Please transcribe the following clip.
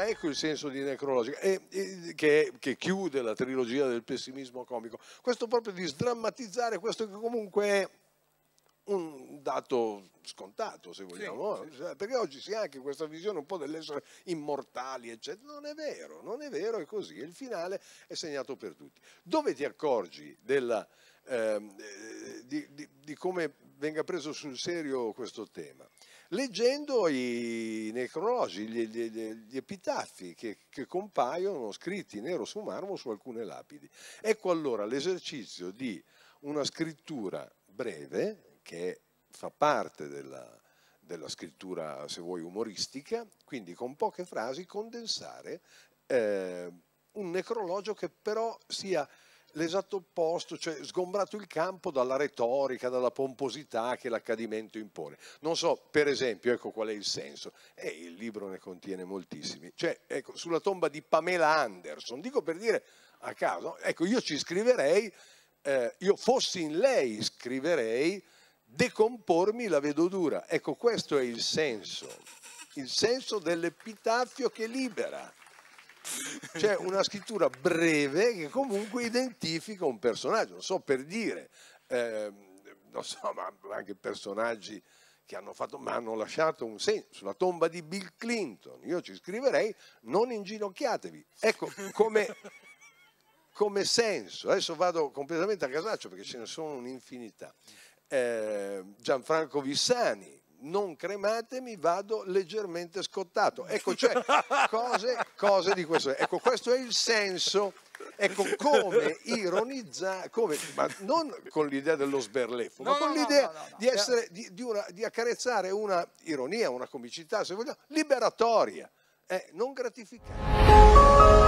allora ecco il senso di necrologica, e, e, che, che, chiude la trilogia del pessimismo comico. Questo proprio di sdrammatizzare questo che comunque è un dato scontato, se vogliamo, sì, sì. Cioè, perché oggi si ha anche questa visione un po' dell'essere immortali, eccetera. Non è vero, non è vero, è così. Il finale è segnato per tutti. Dove ti accorgi della, ehm, eh, di, di, di come venga preso sul serio questo tema. Leggendo i necrosi, gli, gli, gli epitaffi che, che compaiono scritti nero su marmo su alcune lapidi. Ecco allora l'esercizio di una scrittura breve, che fa parte della, della scrittura, se vuoi, umoristica, quindi con poche frasi condensare eh, un necrologio che però sia l'esatto opposto, cioè sgombrato il campo dalla retorica, dalla pomposità che l'accadimento impone. Non so, per esempio, ecco qual è il senso, e eh, il libro ne contiene moltissimi, cioè ecco, sulla tomba di Pamela Anderson, dico per dire a caso, ecco io ci scriverei, eh, io fossi in lei scriverei, decompormi la vedo dura, Ecco questo è il senso, il senso dell'epitafio che libera. C'è una scrittura breve che comunque identifica un personaggio, non so per dire, eh, non so, ma anche personaggi che hanno fatto, ma hanno lasciato un segno sulla tomba di Bill Clinton. Io ci scriverei non inginocchiatevi. Ecco, come, come senso, adesso vado completamente a casaccio perché ce ne sono un'infinità. Eh, Gianfranco Vissani, non crematemi, vado leggermente scottato. Ecco, cioè, cose, cose di questo. Ecco, questo è il senso. Ecco come ironizzare, ma non con l'idea dello sberleffo, no, ma con no, l'idea no, di, essere, di, di, una, di accarezzare una ironia, una comicità, se vogliamo, liberatoria, eh, non gratificare.